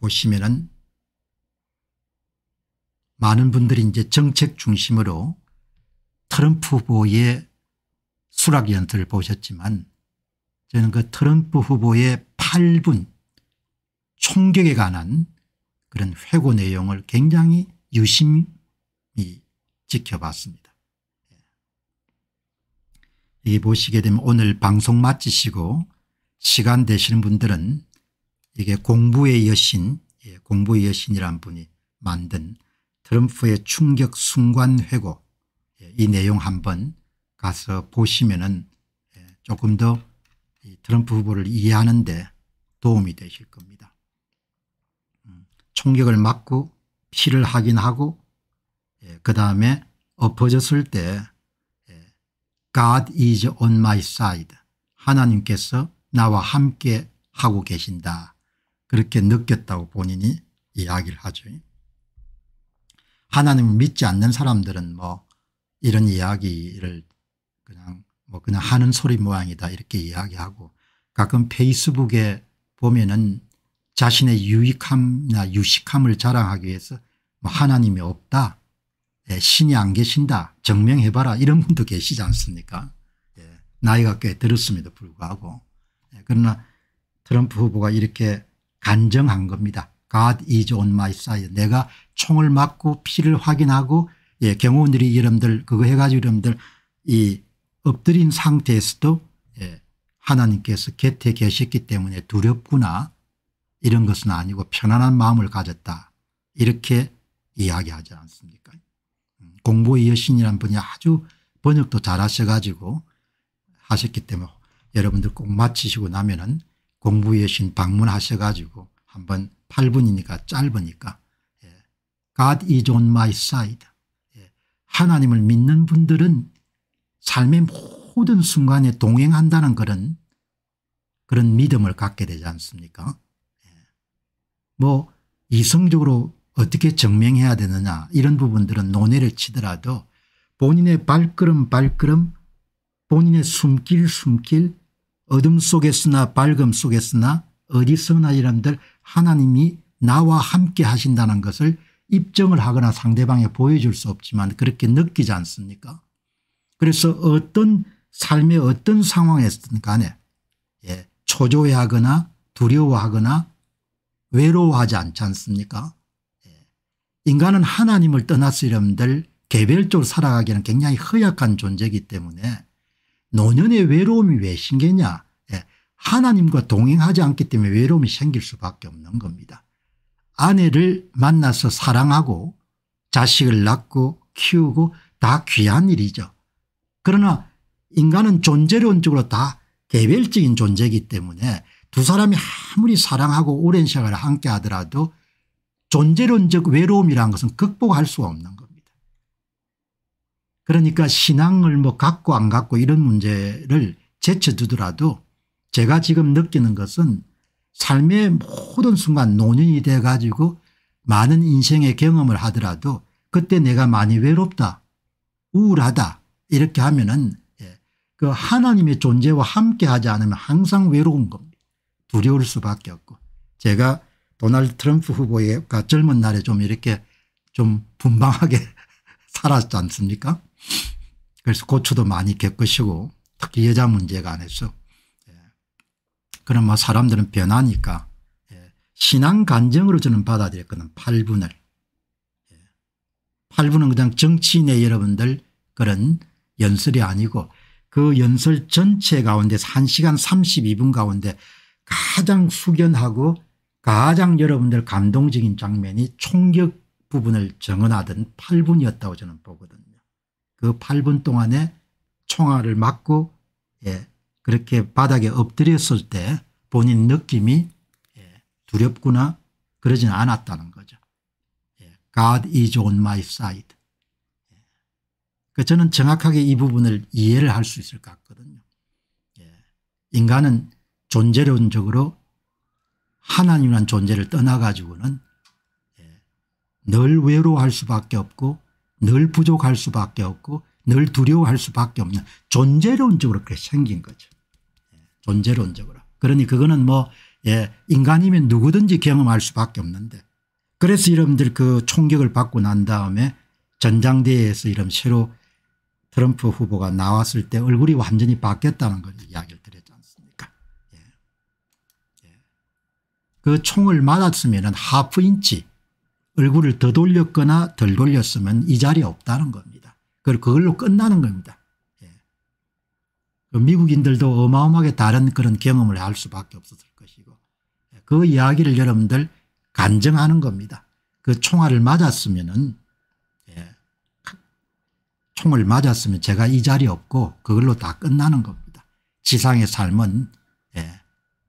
보시면은 많은 분들이 이제 정책 중심으로 트럼프 후보의 수락 연설을 보셨지만 저는 그 트럼프 후보의 8분 총격에 관한 그런 회고 내용을 굉장히 유심히 지켜봤습니다. 여기 보시게 되면 오늘 방송 마치시고 시간 되시는 분들은 이게 공부의 여신 예, 공부의 여신이란 분이 만든 트럼프의 충격 순간 회고 예, 이 내용 한번 가서 보시면은 예, 조금 더 트럼프 후보를 이해하는데 도움이 되실 겁니다. 음, 총격을 맞고 피를 확인하고 그 다음에 엎어졌을 때 God is on my side 하나님께서 나와 함께 하고 계신다 그렇게 느꼈다고 본인이 이야기를 하죠. 하나님을 믿지 않는 사람들은 뭐 이런 이야기를 그냥 뭐 그냥 하는 소리 모양이다 이렇게 이야기하고 가끔 페이스북에 보면은 자신의 유익함이나 유식함을 자랑하기 위해서 뭐 하나님이 없다 예, 신이 안 계신다 증명해봐라 이런 분도 계시지 않습니까 예, 나이가 꽤 들었음에도 불구하고 예, 그러나 트럼프 후보가 이렇게 간정한 겁니다. God is on my side. 내가 총을 맞고 피를 확인하고 예, 경호원들이 이름들 그거 해가지고 이름들 이 엎드린 상태에서도 예, 하나님께서 곁에 계셨기 때문에 두렵구나 이런 것은 아니고 편안한 마음을 가졌다 이렇게 이야기하지 않습니까 음, 공부의 여신이라 분이 아주 번역도 잘하셔가지고 하셨기 때문에 여러분들 꼭 마치시고 나면은 공부의 신 방문하셔가지고 한번 8분이니까 짧으니까 예. God is on my side. 예. 하나님을 믿는 분들은 삶의 모든 순간에 동행한다는 그런 그런 믿음을 갖게 되지 않습니까 예. 뭐 이성적으로 어떻게 증명해야 되느냐 이런 부분들은 논의를 치더라도 본인의 발걸음 발걸음 본인의 숨길 숨길 어둠 속에 서나 밝음 속에 서나 어디서나 이런들 하나님이 나와 함께 하신다는 것을 입증을 하거나 상대방에 보여줄 수 없지만 그렇게 느끼지 않습니까 그래서 어떤 삶의 어떤 상황에서든 간에 예, 초조해하거나 두려워하거나 외로워하지 않지 않습니까 예. 인간은 하나님을 떠났서 이름들 개별적으로 살아가기는 굉장히 허약한 존재이기 때문에 노년의 외로움이 왜 생기냐 예, 하나님과 동행하지 않기 때문에 외로움이 생길 수밖에 없는 겁니다. 아내를 만나서 사랑하고 자식을 낳고 키우고 다 귀한 일이죠. 그러나 인간은 존재론적으로 다 개별적인 존재이기 때문에 두 사람이 아무리 사랑하고 오랜 시간을 함께 하더라도 존재론적 외로움이라는 것은 극복할 수 없는 겁니다. 그러니까 신앙을 뭐 갖고 안 갖고 이런 문제를 제쳐두더라도 제가 지금 느끼는 것은 삶의 모든 순간 노년이 돼 가지고 많은 인생의 경험을 하더라도 그때 내가 많이 외롭다 우울하다 이렇게 하면은 예, 그 하나님의 존재와 함께 하지 않으면 항상 외로운 겁니다. 두려울 수밖에 없고 제가 도널드 트럼프 후보가 젊은 날에 좀 이렇게 좀 분방하게 살았지 않습니까? 그래서 고초도 많이 겪으시고 특히 여자 문제에 관해서 예. 그럼 뭐 사람들은 변하니까 예. 신앙 간증으로 저는 받아들였거든 8분을 예. 8분은 그냥 정치인의 여러분들 그런 연설이 아니고 그 연설 전체 가운데 1시간 32분 가운데 가장 숙연하고 가장 여러분들 감동적인 장면이 총격 부분을 정언하던 8분이었다고 저는 보거든요. 그 8분 동안에 총알을 맞고 예, 그렇게 바닥에 엎드렸을 때 본인 느낌이 예, 두렵구나 그러진 않았다는 거죠. 예, God is on my side. 그 저는 정확하게 이 부분을 이해를 할 수 있을 것 같거든요. 예, 인간은 존재론적으로 하나님이란 존재를 떠나가지고는 늘 외로워할 수밖에 없고 늘 부족할 수밖에 없고 늘 두려워할 수밖에 없는 존재론적으로 그렇게 생긴 거죠. 존재론적으로. 그러니 그거는 뭐 예, 인간이면 누구든지 경험할 수밖에 없는데 그래서 여러분들 그 총격을 받고 난 다음에 전장대회에서 이런 새로 트럼프 후보가 나왔을 때 얼굴이 완전히 바뀌었다는 걸 이야기를 드렸지 않습니까 예. 예. 그 총을 맞았으면 하프 인치 얼굴을 더 돌렸거나 덜 돌렸으면 이 자리에 없다는 겁니다. 그걸 그걸로 끝나는 겁니다. 예. 그 미국인들도 어마어마하게 다른 그런 경험을 할 수밖에 없었을 것이고 예. 그 이야기를 여러분들 간증하는 겁니다. 그 총알을 맞았으면은 예. 총을 맞았으면 제가 이 자리에 없고 그걸로 다 끝나는 겁니다. 지상의 삶은 예.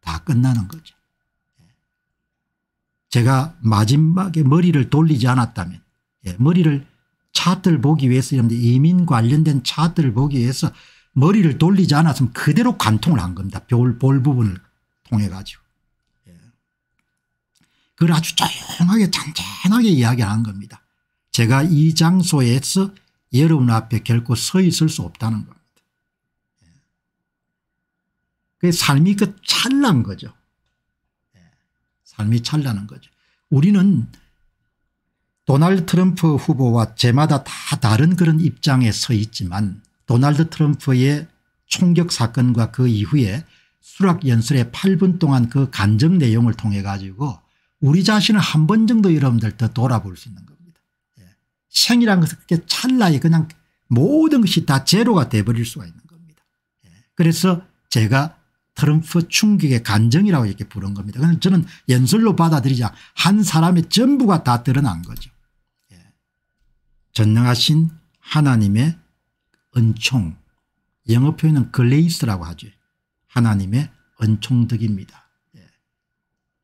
다 끝나는 거죠. 제가 마지막에 머리를 돌리지 않았다면 예, 머리를 차트를 보기 위해서 이런데 이민 관련된 차트를 보기 위해서 머리를 돌리지 않았으면 그대로 관통을 한 겁니다. 볼, 볼 부분을 통해 가지고. 예. 그걸 아주 조용하게 잔잔하게 이야기한 겁니다. 제가 이 장소에서 여러분 앞에 결코 서 있을 수 없다는 겁니다. 예. 그 삶이 그 찰난 거죠. 삶이 찰나는 거죠. 우리는 도널드 트럼프 후보와 제마다 다 다른 그런 입장에 서 있지만 도널드 트럼프의 총격 사건과 그 이후에 수락 연설의 8분 동안 그 간증 내용을 통해 가지고 우리 자신을 한 번 정도 여러분들 더 돌아볼 수 있는 겁니다. 예. 생이란 것은 그렇게 찰나에 그냥 모든 것이 다 제로가 돼버릴 수가 있는 겁니다. 예. 그래서 제가 트럼프 충격의 간정이라고 이렇게 부른 겁니다. 그래서 그러니까 저는 연설로 받아들이자 한 사람의 전부가 다 드러난 거죠. 예. 전능하신 하나님의 은총 영어 표현은 글레이스라고 하죠. 하나님의 은총덕입니다. 예.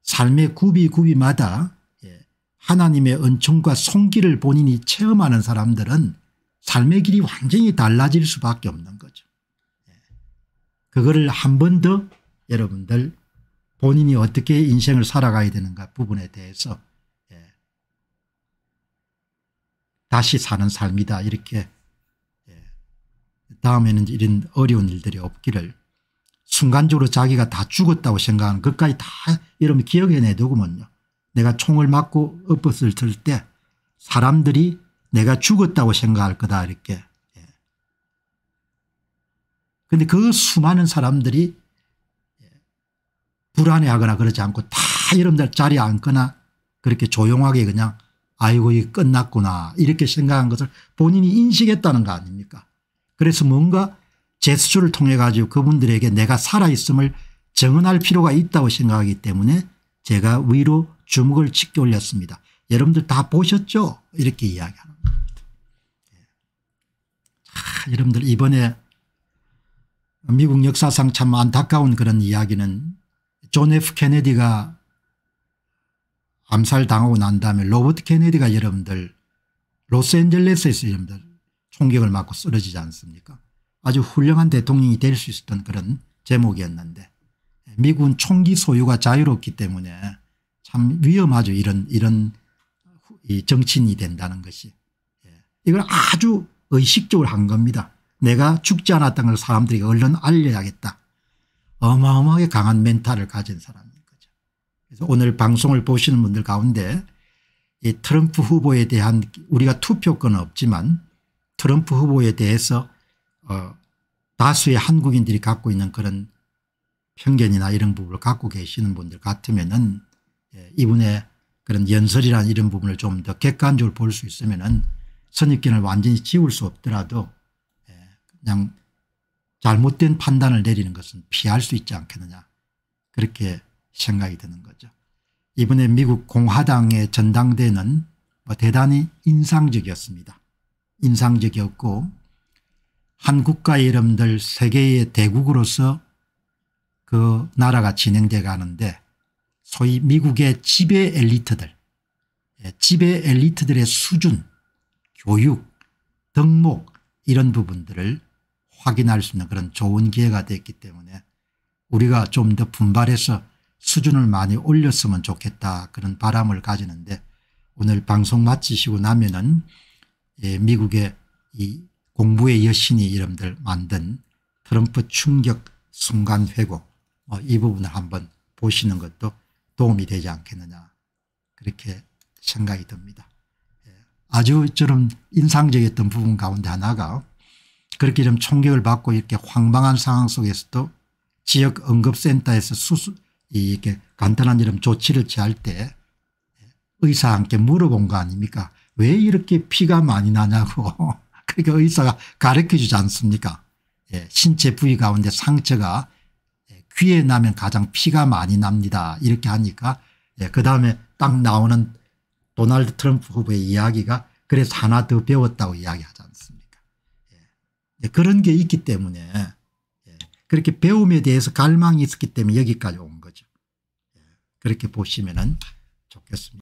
삶의 구비구비마다 예. 하나님의 은총과 손길을 본인이 체험하는 사람들은 삶의 길이 완전히 달라질 수밖에 없는 그거를 한 번 더 여러분들 본인이 어떻게 인생을 살아가야 되는가 부분에 대해서 예. 다시 사는 삶이다 이렇게 예. 다음에는 이런 어려운 일들이 없기를 순간적으로 자기가 다 죽었다고 생각하는 것까지 다 여러분 기억해 내두구먼요. 내가 총을 맞고 엎었을 때 사람들이 내가 죽었다고 생각할 거다 이렇게 그런데 그 수많은 사람들이 불안해하거나 그러지 않고 다 여러분들 자리에 앉거나 그렇게 조용하게 그냥 아이고 이 끝났구나 이렇게 생각한 것을 본인이 인식했다는 거 아닙니까 그래서 뭔가 제스처를 통해 가지고 그분들에게 내가 살아있음을 증언할 필요가 있다고 생각하기 때문에 제가 위로 주목을 찍게 올렸습니다. 여러분들 다 보셨죠 이렇게 이야기하는 겁니다. 아, 예. 여러분들 이번에 미국 역사상 참 안타까운 그런 이야기는 존 F 케네디가 암살당하고 난 다음에 로버트 케네디가 여러분들 로스앤젤레스에서 여러분들 총격을 맞고 쓰러지지 않습니까 아주 훌륭한 대통령이 될 수 있었던 그런 제목이었는데 미국은 총기 소유가 자유롭기 때문에 참 위험하죠 이런 이런 정치인이 된다는 것이 예. 이걸 아주 의식적으로 한 겁니다. 내가 죽지 않았던걸 사람들이 얼른 알려야겠다. 어마어마하게 강한 멘탈을 가진 사람인 거죠. 그래서 오늘 방송을 보시는 분들 가운데 이 트럼프 후보에 대한 우리가 투표권은 없지만 트럼프 후보에 대해서 어 다수의 한국인들이 갖고 있는 그런 편견이나 이런 부분을 갖고 계시는 분들 같으면은 예, 이분의 그런 연설이라 이런 부분을 좀 더 객관적으로 볼 수 있으면은 선입견을 완전히 지울 수 없더라도 그냥 잘못된 판단을 내리는 것은 피할 수 있지 않겠느냐 그렇게 생각이 드는 거죠. 이번에 미국 공화당의 전당대는 뭐 대단히 인상적이었습니다. 인상적이었고 한 국가의 이름들 세계의 대국으로서 그 나라가 진행돼 가는데 소위 미국의 지배 엘리트들 예, 지배 엘리트들의 수준 교육 덕목 이런 부분들을 확인할 수 있는 그런 좋은 기회가 됐기 때문에 우리가 좀 더 분발해서 수준을 많이 올렸으면 좋겠다 그런 바람을 가지는데 오늘 방송 마치시고 나면은 예, 미국의 이 공부의 여신이 이름들 만든 트럼프 충격 순간 회고 어, 이 부분을 한번 보시는 것도 도움이 되지 않겠느냐 그렇게 생각이 듭니다. 예, 아주 저런 인상적이었던 부분 가운데 하나가 그렇게 좀 총격을 받고 이렇게 황망한 상황 속에서도 지역 응급센터에서 수술 이렇게 간단한 이런 조치를 취할 때 의사와 함께 물어본 거 아닙니까 왜 이렇게 피가 많이 나냐고 그러니까 의사가 가르쳐 주지 않습니까 예, 신체 부위 가운데 상처가 예, 귀에 나면 가장 피가 많이 납니다 이렇게 하니까 예, 그다음에 딱 나오는 도널드 트럼프 후보의 이야기가 그래서 하나 더 배웠다고 이야기하잖아요 예, 그런 게 있기 때문에 예, 그렇게 배움에 대해서 갈망이 있었기 때문에 여기까지 온 거죠. 예, 그렇게 보시면 좋겠습니다.